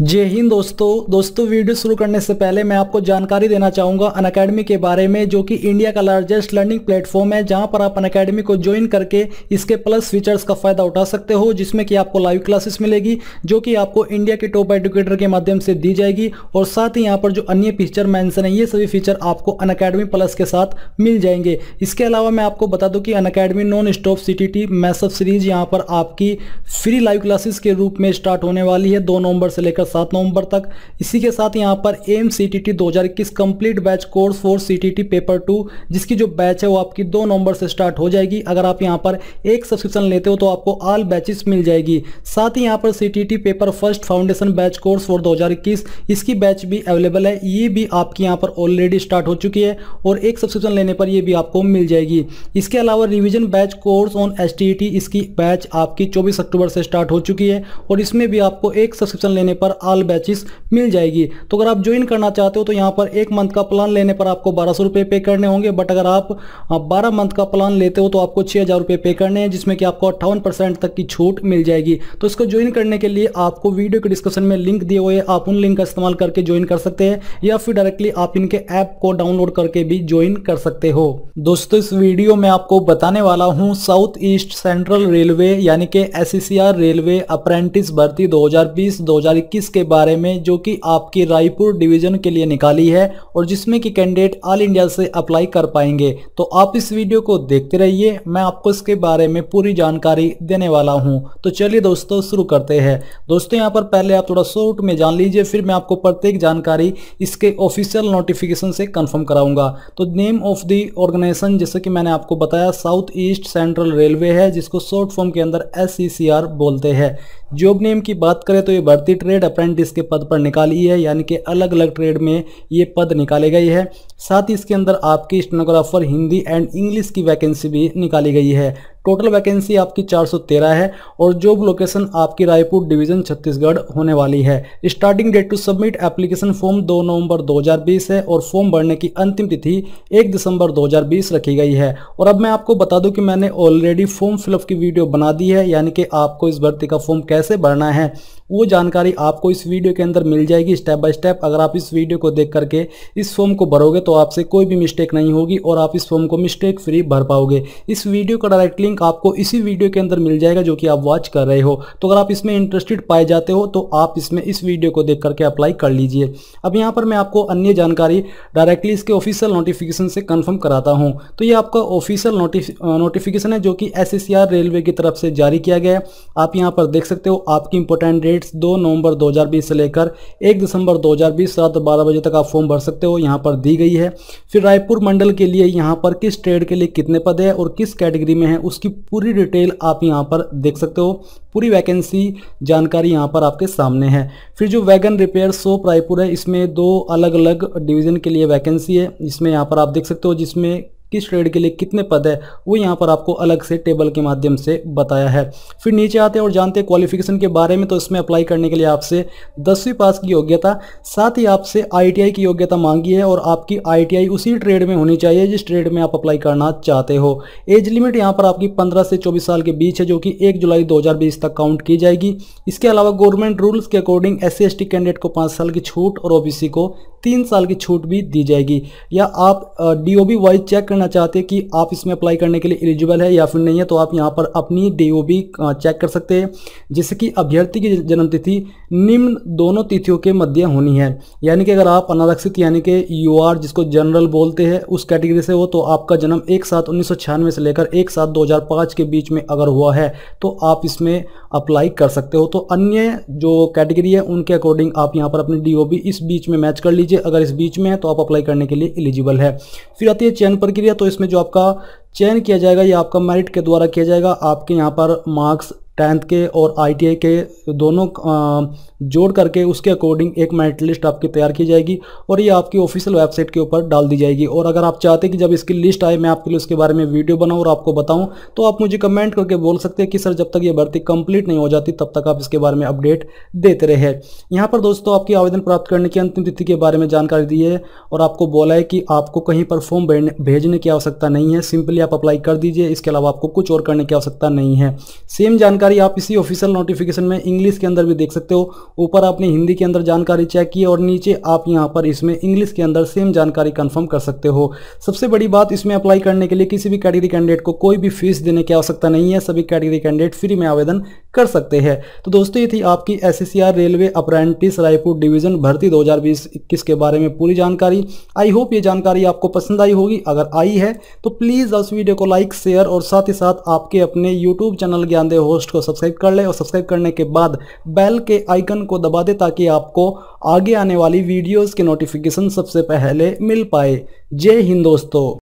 जय हिंद दोस्तों दोस्तों वीडियो शुरू करने से पहले मैं आपको जानकारी देना चाहूँगा अन अकेडमी के बारे में जो कि इंडिया का लार्जेस्ट लर्निंग प्लेटफॉर्म है जहाँ पर आप अन अकेडमी को ज्वाइन करके इसके प्लस फीचर्स का फ़ायदा उठा सकते हो जिसमें कि आपको लाइव क्लासेस मिलेगी जो कि आपको इंडिया के टॉप एडुकेटर के माध्यम से दी जाएगी और साथ ही यहाँ पर जो अन्य फीचर मैंसन है ये सभी फीचर आपको अन अकेडमी प्लस के साथ मिल जाएंगे इसके अलावा मैं आपको बता दूँ कि Unacademy non stop C T T mashup series यहाँ पर आपकी फ्री लाइव क्लासेस के रूप में स्टार्ट होने वाली है दो नवंबर से लेकर लेकर सात नवंबर तक इसी के साथ यहाँ पर एम सी टी टी दो हज़ार इक्कीस complete batch course for C T T paper two जिसकी जो बैच है वो आपकी दो नवंबर से स्टार्ट हो जाएगी अगर आप यहाँ पर एक सब्सक्रिप्शन लेते हो तो आपको ऑल बैचेस मिल जाएगी साथ ही यहाँ पर C T T paper first foundation batch course for दो हज़ार इक्कीस इसकी बैच भी अवेलेबल है ये भी आपकी यहाँ पर ऑलरेडी स्टार्ट हो चुकी है और एक सब्सक्रिप्शन लेने पर यह भी आपको मिल जाएगी इसके अलावा रिविजन बैच कोर्स ऑन एस इसकी बैच आपकी चौबीस अक्टूबर से स्टार्ट हो चुकी है और इसमें भी आपको एक सब्सक्रिप्शन लेने पर ऑल बैचेस मिल जाएगी तो अगर आप ज्वाइन करना चाहते हो तो यहाँ पर एक मंथ का प्लान लेने पर आपको बारह सौ पे करने होंगे बट अगर आप बारह मंथ का प्लान लेते हो तो आपको छः हज़ार रुपये पे करने हैं जिसमें कि आपको अट्ठावन परसेंट तक की छूट मिल जाएगी तो इसको ज्वाइन करने के लिए आपको वीडियो के डिस्क्रिप्शन में लिंक दिए हुए आप उन लिंक का इस्तेमाल करके ज्वाइन कर सकते हैं या फिर डायरेक्टली आप इनके ऐप को डाउनलोड करके भी ज्वाइन कर सकते हो दोस्तों इस वीडियो में आपको बताने वाला हूँ साउथ ईस्ट सेंट्रल रेलवे यानी कि एस रेलवे अप्रेंटिस भर्ती 2020-2021 नोटिस के बारे में जो कि आपकी रायपुर डिवीजन के लिए निकाली है और जिसमें कि कैंडिडेट ऑल इंडिया से अप्लाई कर पाएंगे तो आप इस वीडियो को देखते रहिए मैं आपको इसके बारे में पूरी जानकारी देने वाला हूं तो चलिए दोस्तों शुरू करते हैं दोस्तों यहाँ पर पहले आप थोड़ा शॉर्ट में जान लीजिए फिर मैं आपको प्रत्येक जानकारी इसके ऑफिशियल नोटिफिकेशन से कन्फर्म कराऊंगा तो नेम ऑफ दी ऑर्गेनाइजेशन जैसे कि मैंने आपको बताया साउथ ईस्ट सेंट्रल रेलवे है जिसको शॉर्ट फॉर्म के अंदर एस e बोलते हैं जॉब नेम की बात करें तो ये भर्ती ट्रेड अप्रेंटिस के पद पर निकाली है यानी कि अलग अलग ट्रेड में ये पद निकाले गए हैं साथ ही इसके अंदर आपकी स्टेनोग्राफर हिंदी एंड इंग्लिश की वैकेंसी भी निकाली गई है टोटल वैकेंसी आपकी 413 है और जॉब लोकेशन आपकी रायपुर डिवीजन छत्तीसगढ़ होने वाली है starting date to submit application form 2 नवंबर 2020 है और फॉर्म भरने की अंतिम तिथि 1 दिसंबर 2020 रखी गई है और अब मैं आपको बता दूं कि मैंने ऑलरेडी फॉर्म फिलअप की वीडियो बना दी है यानी कि आपको इस भर्ती का फॉर्म कैसे भरना है वो जानकारी आपको इस वीडियो के अंदर मिल जाएगी स्टेप बाय स्टेप अगर आप इस वीडियो को देख करके इस फॉर्म को भरोगे तो आपसे कोई भी मिस्टेक नहीं होगी और आप इस फॉर्म को मिस्टेक फ्री भर पाओगे इस वीडियो का डायरेक्ट लिंक लिंक आपको इसी वीडियो के अंदर मिल जाएगा जो कि आप वॉच कर रहे हो तो अगर आप इसमें इंटरेस्टेड पाए जाते हो तो आप इसमें इस वीडियो को देख करके अप्लाई कर लीजिए अब यहाँ पर मैं आपको अन्य जानकारी डायरेक्टली इसके ऑफिशियल नोटिफिकेशन से कन्फर्म कराता हूँ तो ये आपका ऑफिशियल नोटिफिकेशन है जो कि एस रेलवे की तरफ से जारी किया गया है आप यहाँ पर देख सकते हो आपकी इंपोर्टेंट डेट्स दो नवंबर दो से लेकर एक दिसंबर दो रात बारह बजे तक आप फॉर्म भर सकते हो यहाँ पर दी गई है फिर रायपुर मंडल के लिए यहाँ पर किस ट्रेड के लिए कितने पद है और किस कैटेगरी में है उसकी इसकी पूरी डिटेल आप यहाँ पर देख सकते हो पूरी वैकेंसी जानकारी यहाँ पर आपके सामने है फिर जो वैगन रिपेयर सोप रायपुर है इसमें दो अलग अलग डिवीज़न के लिए वैकेंसी है इसमें यहाँ पर आप देख सकते हो जिसमें किस ट्रेड के लिए कितने पद है वो यहाँ पर आपको अलग से टेबल के माध्यम से बताया है फिर नीचे आते हैं और जानते हैं क्वालिफिकेशन के बारे में तो इसमें अप्लाई करने के लिए आपसे दसवीं पास की योग्यता साथ ही आपसे आईटीआई की योग्यता मांगी है और आपकी आईटीआई उसी ट्रेड में होनी चाहिए जिस ट्रेड में आप अप्लाई करना चाहते हो एज लिमिट यहाँ पर आपकी पंद्रह से चौबीस साल के बीच है जो कि एक जुलाई दो तक काउंट की जाएगी इसके अलावा गवर्नमेंट रूल्स के अकॉर्डिंग एस सी कैंडिडेट को पाँच साल की छूट और ओ को तीन साल की छूट भी दी जाएगी या आप बी वाइज चेक करना देखना चाहते हैं कि आप इसमें अप्लाई करने के लिए एलिजिबल है या फिर नहीं है तो आप यहाँ पर अपनी डी चेक कर सकते हैं जिससे कि अभ्यर्थी की जन्मतिथि निम्न दोनों तिथियों के मध्य होनी है यानी कि अगर आप अनारक्षित यानी कि यू जिसको जनरल बोलते हैं उस कैटेगरी से हो तो आपका जन्म एक साथ उन्नीस से लेकर एक साथ दो के बीच में अगर हुआ है तो आप इसमें अप्लाई कर सकते हो तो अन्य जो कैटेगरी है उनके अकॉर्डिंग आप यहाँ पर अपनी डी इस बीच में मैच कर लीजिए अगर इस बीच में है तो आप अप्लाई करने के लिए एलिजिबल है फिर आती है चयन प्रक्रिया क्राइटेरिया तो इसमें जो आपका चयन किया जाएगा ये आपका मेरिट के द्वारा किया जाएगा आपके यहाँ पर मार्क्स टेंथ के और आईटीआई के दोनों जोड़ करके उसके अकॉर्डिंग एक मेरिट लिस्ट आपकी तैयार की जाएगी और ये आपकी ऑफिशियल वेबसाइट के ऊपर डाल दी जाएगी और अगर आप चाहते कि जब इसकी लिस्ट आए मैं आपके लिए उसके बारे में वीडियो बनाऊँ और आपको बताऊँ तो आप मुझे कमेंट करके बोल सकते हैं कि सर जब तक ये भर्ती कंप्लीट नहीं हो जाती तब तक आप इसके बारे में अपडेट देते रहे यहाँ पर दोस्तों आपकी आवेदन प्राप्त करने की अंतिम तिथि के बारे में जानकारी दी है और आपको बोला है कि आपको कहीं पर फॉर्म भेजने की आवश्यकता नहीं है सिंपली आप अप्लाई कर दीजिए इसके अलावा आपको कुछ और करने की आवश्यकता नहीं है सेम जानकारी आप इसी ऑफिशियल नोटिफिकेशन में इंग्लिश के अंदर भी देख सकते हो ऊपर आपने हिंदी के अंदर जानकारी चेक की और नीचे आप यहाँ पर इसमें इंग्लिश के अंदर सेम जानकारी कन्फर्म कर सकते हो सबसे बड़ी बात इसमें अप्लाई करने के लिए किसी भी कैटेगरी कैंडिडेट को कोई भी फीस देने की आवश्यकता नहीं है सभी कैटेगरी कैंडिडेट फ्री में आवेदन कर सकते हैं तो दोस्तों ये थी आपकी S C railway apprentice Raipur division भर्ती 2021 के बारे में पूरी जानकारी आई होप ये जानकारी आपको पसंद आई होगी अगर आई है तो प्लीज़ उस वीडियो को लाइक शेयर और साथ ही साथ आपके अपने यूट्यूब चैनल ज्ञानदेव होस्ट को सब्सक्राइब कर लें और सब्सक्राइब करने के बाद बैल के आइकन को दबा दें ताकि आपको आगे आने वाली वीडियोज़ के नोटिफिकेशन सबसे पहले मिल पाए जय हिंद दोस्तों